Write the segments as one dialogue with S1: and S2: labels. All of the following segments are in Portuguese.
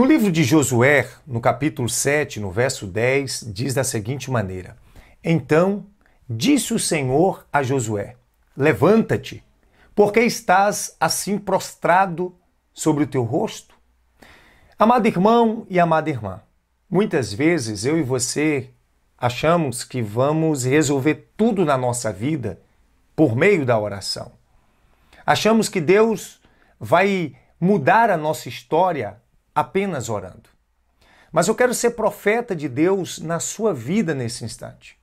S1: No livro de Josué, no capítulo 7, no verso 10, diz da seguinte maneira: Então disse o Senhor a Josué: Levanta-te, porque estás assim prostrado sobre o teu rosto? Amado irmão e amada irmã, muitas vezes eu e você achamos que vamos resolver tudo na nossa vida por meio da oração. Achamos que Deus vai mudar a nossa história apenas orando. Mas eu quero ser profeta de Deus na sua vida nesse instante.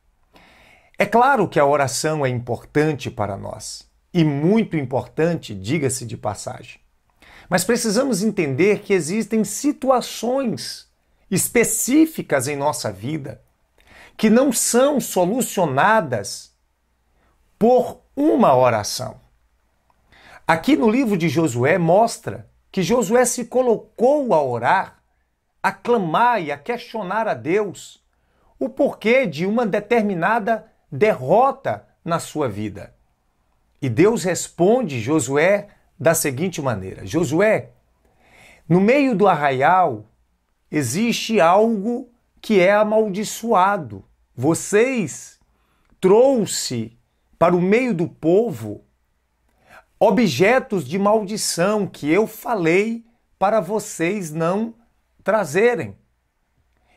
S1: É claro que a oração é importante para nós, e muito importante, diga-se de passagem. Mas precisamos entender que existem situações específicas em nossa vida que não são solucionadas por uma oração. Aqui no livro de Josué mostra que Josué se colocou a orar, a clamar e a questionar a Deus o porquê de uma determinada derrota na sua vida. E Deus responde Josué da seguinte maneira: Josué, no meio do arraial existe algo que é amaldiçoado. Vocês trouxe para o meio do povo objetos de maldição que eu falei para vocês não trazerem.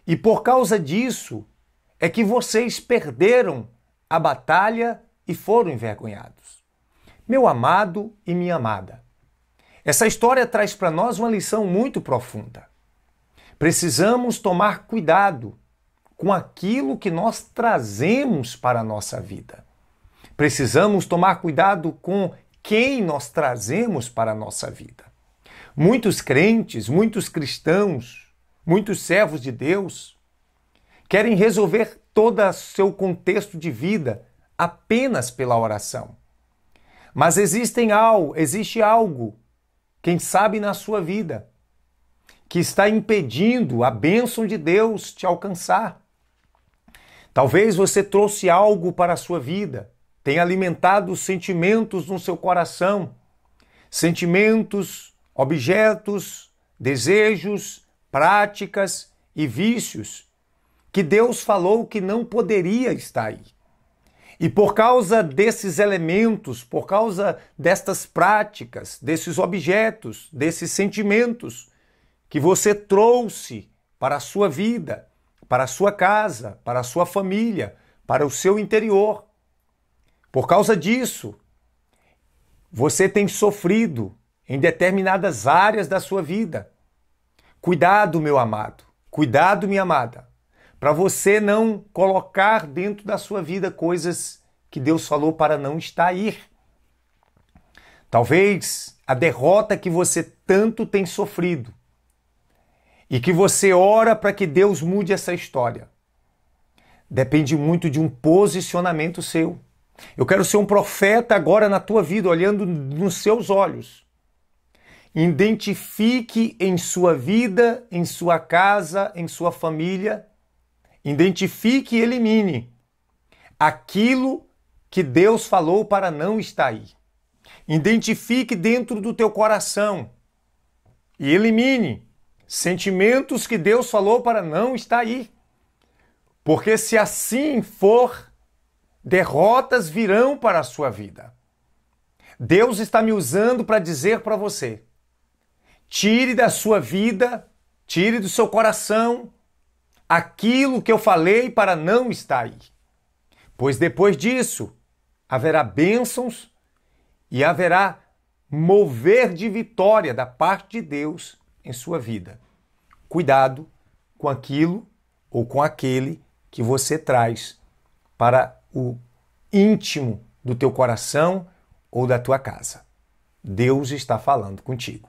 S1: E por causa disso é que vocês perderam a batalha e foram envergonhados. Meu amado e minha amada, essa história traz para nós uma lição muito profunda. Precisamos tomar cuidado com aquilo que nós trazemos para a nossa vida. Precisamos tomar cuidado com quem nós trazemos para a nossa vida. Muitos crentes, muitos cristãos, muitos servos de Deus querem resolver todo o seu contexto de vida apenas pela oração. Mas existem algo, existe algo, quem sabe na sua vida, que está impedindo a bênção de Deus te alcançar. Talvez você trouxe algo para a sua vida tem alimentado sentimentos no seu coração, sentimentos, objetos, desejos, práticas e vícios que Deus falou que não poderia estar aí. E por causa desses elementos, por causa destas práticas, desses objetos, desses sentimentos que você trouxe para a sua vida, para a sua casa, para a sua família, para o seu interior, por causa disso, você tem sofrido em determinadas áreas da sua vida. Cuidado, meu amado, cuidado, minha amada, para você não colocar dentro da sua vida coisas que Deus falou para não estar aí. Talvez a derrota que você tanto tem sofrido e que você ora para que Deus mude essa história. Depende muito de um posicionamento seu. Eu quero ser um profeta agora na tua vida, olhando nos seus olhos. Identifique em sua vida, em sua casa, em sua família, identifique e elimine aquilo que Deus falou para não estar aí. Identifique dentro do teu coração e elimine sentimentos que Deus falou para não estar aí. Porque se assim for, Derrotas virão para a sua vida. Deus está me usando para dizer para você: tire da sua vida, tire do seu coração aquilo que eu falei para não estar aí. Pois depois disso haverá bênçãos e haverá mover de vitória da parte de Deus em sua vida. Cuidado com aquilo ou com aquele que você traz para o íntimo do teu coração ou da tua casa. Deus está falando contigo.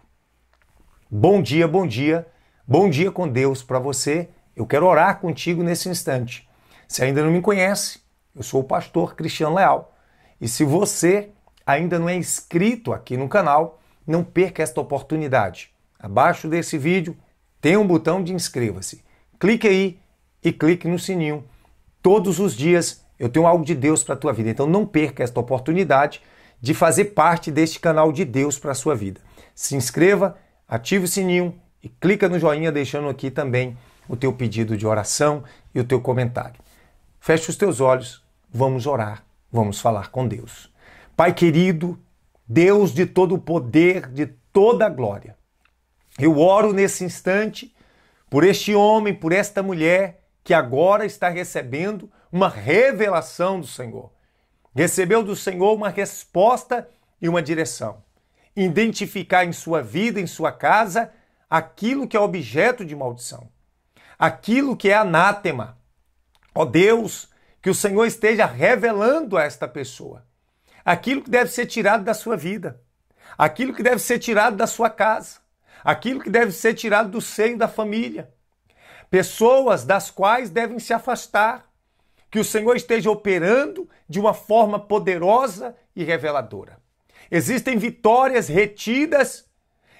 S1: Bom dia, bom dia. Bom dia com Deus para você. Eu quero orar contigo nesse instante. Se ainda não me conhece, eu sou o pastor Cristiano Leal. E se você ainda não é inscrito aqui no canal, não perca esta oportunidade. Abaixo desse vídeo tem um botão de inscreva-se. Clique aí e clique no sininho. Todos os dias eu tenho algo de Deus para a tua vida. Então não perca esta oportunidade de fazer parte deste canal de Deus para a sua vida. Se inscreva, ative o sininho e clica no joinha deixando aqui também o teu pedido de oração e o teu comentário. Feche os teus olhos, vamos orar, vamos falar com Deus. Pai querido, Deus de todo o poder, de toda a glória. Eu oro nesse instante por este homem, por esta mulher que agora está recebendo uma revelação do Senhor. Recebeu do Senhor uma resposta e uma direção. Identificar em sua vida, em sua casa, aquilo que é objeto de maldição, aquilo que é anátema. Ó Deus, que o Senhor esteja revelando a esta pessoa aquilo que deve ser tirado da sua vida, aquilo que deve ser tirado da sua casa, aquilo que deve ser tirado do seio da família pessoas das quais devem se afastar. Que o Senhor esteja operando de uma forma poderosa e reveladora. Existem vitórias retidas,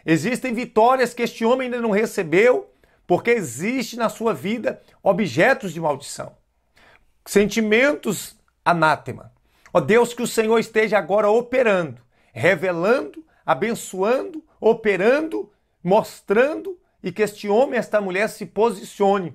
S1: existem vitórias que este homem ainda não recebeu, porque existe na sua vida objetos de maldição, sentimentos anátema. Ó oh Deus, que o Senhor esteja agora operando, revelando, abençoando, operando, mostrando e que este homem, esta mulher se posicione,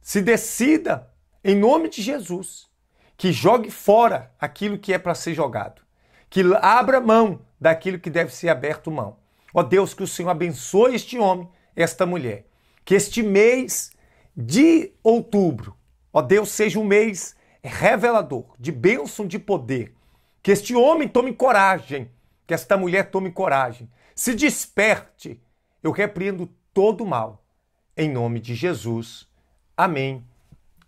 S1: se decida em nome de Jesus, que jogue fora aquilo que é para ser jogado, que abra mão daquilo que deve ser aberto mão. Ó Deus, que o Senhor abençoe este homem, esta mulher, que este mês de outubro, ó Deus, seja um mês revelador, de bênção, de poder, que este homem tome coragem, que esta mulher tome coragem, se desperte eu repreendo todo o mal. Em nome de Jesus. Amém.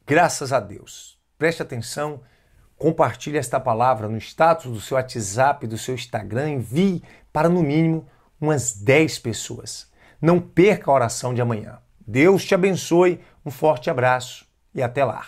S1: Graças a Deus. Preste atenção, compartilhe esta palavra no status do seu WhatsApp, do seu Instagram, envie para no mínimo umas 10 pessoas. Não perca a oração de amanhã. Deus te abençoe, um forte abraço e até lá.